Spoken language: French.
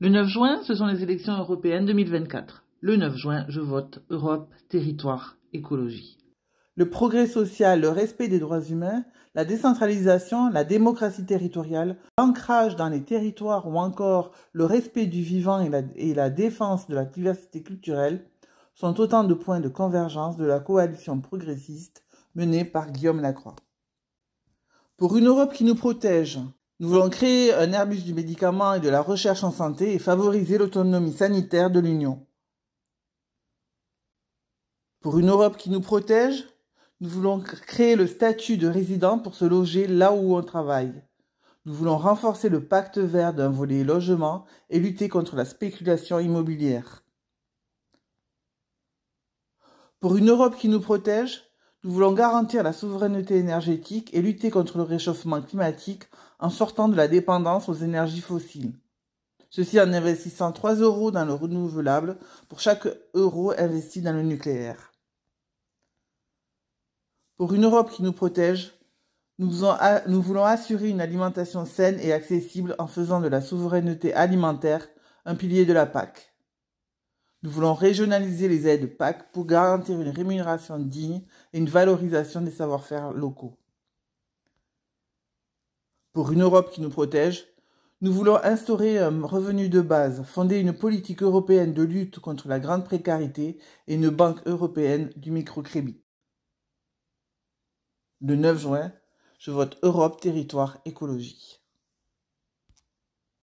Le 9 juin, ce sont les élections européennes 2024. Le 9 juin, je vote Europe, territoire, écologie. Le progrès social, le respect des droits humains, la décentralisation, la démocratie territoriale, l'ancrage dans les territoires ou encore le respect du vivant et la, et la défense de la diversité culturelle sont autant de points de convergence de la coalition progressiste menée par Guillaume Lacroix. Pour une Europe qui nous protège, nous voulons créer un Airbus du médicament et de la recherche en santé et favoriser l'autonomie sanitaire de l'Union. Pour une Europe qui nous protège, nous voulons créer le statut de résident pour se loger là où on travaille. Nous voulons renforcer le pacte vert d'un volet logement et lutter contre la spéculation immobilière. Pour une Europe qui nous protège, nous voulons garantir la souveraineté énergétique et lutter contre le réchauffement climatique en sortant de la dépendance aux énergies fossiles. Ceci en investissant 3 euros dans le renouvelable pour chaque euro investi dans le nucléaire. Pour une Europe qui nous protège, nous voulons assurer une alimentation saine et accessible en faisant de la souveraineté alimentaire un pilier de la PAC. Nous voulons régionaliser les aides PAC pour garantir une rémunération digne et une valorisation des savoir-faire locaux. Pour une Europe qui nous protège, nous voulons instaurer un revenu de base, fonder une politique européenne de lutte contre la grande précarité et une banque européenne du microcrédit. Le 9 juin, je vote Europe Territoire Écologie.